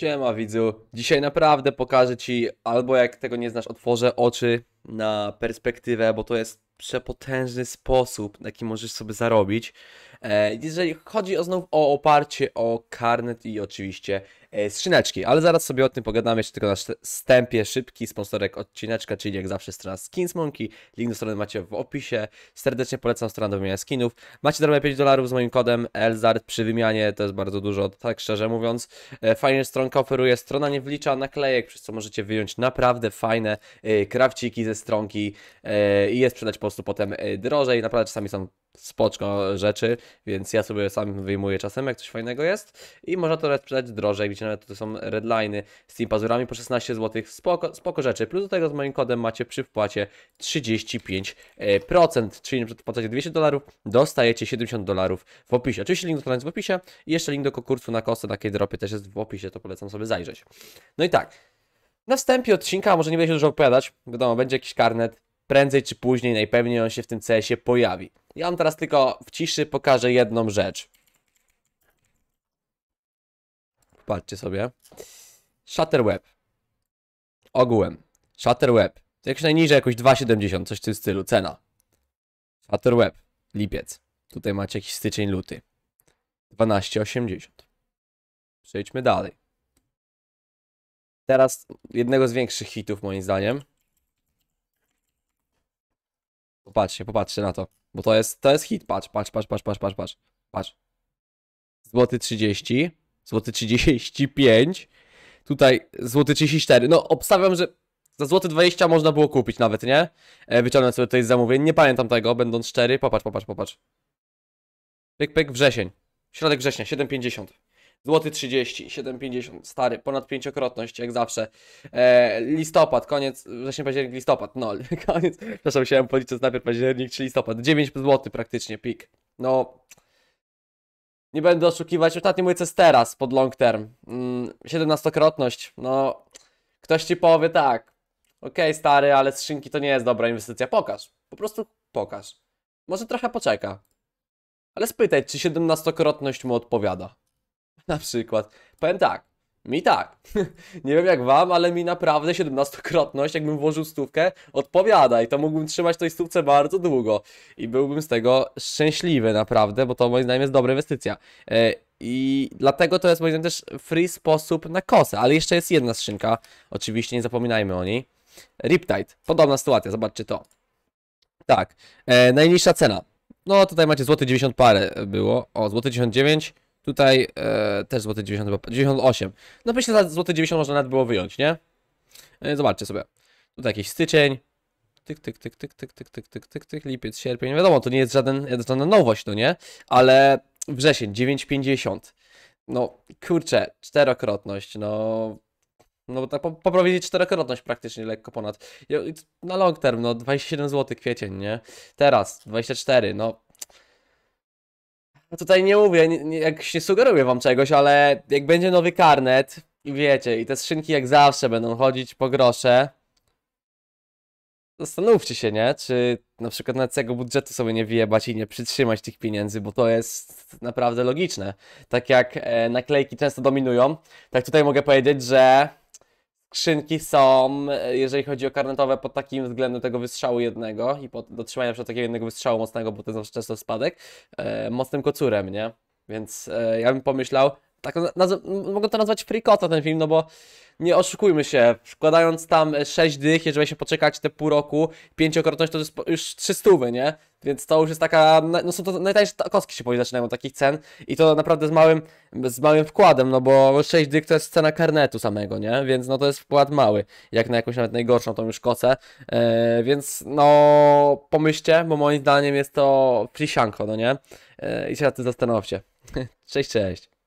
Siema widzu, dzisiaj naprawdę pokażę Ci, albo jak tego nie znasz, otworzę oczy na perspektywę, bo to jest przepotężny sposób, jaki możesz sobie zarobić. E, jeżeli chodzi o, znów o oparcie o karnet i oczywiście e, skrzyneczki, ale zaraz sobie o tym pogadamy jeszcze tylko na wstępie, szybki sponsorek odcineczka, czyli jak zawsze strona Skins Monkey, link do strony macie w opisie, serdecznie polecam stronę do wymiany skinów, macie darmowe 5 dolarów z moim kodem ELZARD przy wymianie, to jest bardzo dużo, tak szczerze mówiąc, e, fajnie stronka oferuje, strona nie wlicza naklejek, przez co możecie wyjąć naprawdę fajne krawciki ze stronki i je sprzedać po prostu potem e, drożej. Naprawdę czasami są spoczko rzeczy, więc ja sobie sam wyjmuję czasem, jak coś fajnego jest. I można to sprzedać drożej, widzicie nawet tutaj są redliny z tymi pazurami po 16 zł, spoko, spoko rzeczy. Plus do tego z moim kodem macie przy wpłacie 35%, e, czyli przykład wpłacacie 200 dolarów, dostajecie 70 dolarów w opisie. Oczywiście link do strony jest w opisie i jeszcze link do konkursu na kostę, na dropy też jest w opisie, to polecam sobie zajrzeć. No i tak, na wstępie odcinka, może nie będę się dużo opowiadać, wiadomo, będzie jakiś karnet, prędzej czy później najpewniej on się w tym CS-ie pojawi. Ja wam teraz tylko w ciszy pokażę jedną rzecz. Patrzcie sobie. Shutterweb. Ogółem. Shutterweb. Jak najniżej jakoś 2,70, coś w tym stylu, cena. Shutterweb. Lipiec. Tutaj macie jakiś styczeń, luty. 12,80. Przejdźmy dalej. Teraz jednego z większych hitów moim zdaniem. Popatrzcie, popatrzcie na to. Bo to jest, to jest hit. Patrz, patrz, patrz, patrz, patrz, patrz, patrz. patrz. Złoty 30, złoty 35, tutaj złoty 34. No, obstawiam, że za złoty 20 można było kupić nawet, nie? E, Wyciągnę sobie tutaj z zamówień. Nie pamiętam tego, będąc cztery. Popatrz, popatrz, popatrz. Pyk, pyk, wrzesień. Środek września, 7,50. Złoty 30, 7,50, stary, ponad pięciokrotność jak zawsze. E, listopad, koniec, września, październik, listopad, no, koniec, przepraszam, musiałem policzyć najpierw październik czy listopad, 9 zł praktycznie, pik. No, nie będę oszukiwać, ostatnio mówię, co jest teraz pod long term, mm, 17-krotność, no, ktoś ci powie tak, okej okay, stary, ale skrzynki to nie jest dobra inwestycja, pokaż, po prostu pokaż. Może trochę poczeka. Ale spytaj, czy 17-krotność mu odpowiada. Na przykład. Powiem tak, mi tak. nie wiem jak wam, ale mi naprawdę 17-krotność, jakbym włożył stówkę, odpowiada i to mógłbym trzymać tej stówce bardzo długo. I byłbym z tego szczęśliwy naprawdę, bo to moim zdaniem jest dobra inwestycja. E, I dlatego to jest moim zdaniem też free sposób na kosę. Ale jeszcze jest jedna skrzynka, oczywiście nie zapominajmy o niej. Riptide, podobna sytuacja, zobaczcie to. Tak, e, najniższa cena. No tutaj macie złoty 90 parę było, o złoty 99 Tutaj e, też złoty 90, 98. No myślę, że złoty 90 można nawet było wyjąć, nie? E, zobaczcie sobie. Tutaj jakiś styczeń. Tyk, tyk, tyk, tyk, tyk, tyk, tyk, tyk, tyk, tyk, lipiec, sierpień. No wiadomo, to nie jest żaden, żadna nowość, no nie? Ale wrzesień 9,50. No kurczę, czterokrotność, no... No tak po, czterokrotność praktycznie, lekko ponad. Na long term, no 27 zł kwiecień, nie? Teraz 24, no no tutaj nie mówię, nie, nie, jak sugeruję wam czegoś, ale jak będzie nowy karnet, i wiecie, i te skrzynki jak zawsze będą chodzić po grosze, zastanówcie się, nie? Czy na przykład na całego budżetu sobie nie wyjebać i nie przytrzymać tych pieniędzy, bo to jest naprawdę logiczne. Tak jak e, naklejki często dominują, tak tutaj mogę powiedzieć, że skrzynki są, e, jeżeli chodzi o karnetowe, pod takim względem tego wystrzału jednego i pod dotrzymaniem przez takiego jednego wystrzału mocnego, bo to jest zawsze często spadek, e, mocnym kocurem, nie? Więc e, ja bym pomyślał, tak, mogę to nazwać frikota ten film, no bo nie oszukujmy się, wkładając tam 6 dych, jeżeli się poczekać te pół roku, pięciokrotność to jest już 300, nie? Więc to już jest taka, no, no są to najtańsze no kostki się powoli zaczynają takich cen i to naprawdę z małym, z małym wkładem, no bo 6 dych to jest cena karnetu samego, nie? Więc no to jest wkład mały, jak na jakąś nawet najgorszą tą już kocę, e, więc no pomyślcie, bo moim zdaniem jest to frisianko, no nie? Yy, I się na tym zastanówcie. cześć, cześć.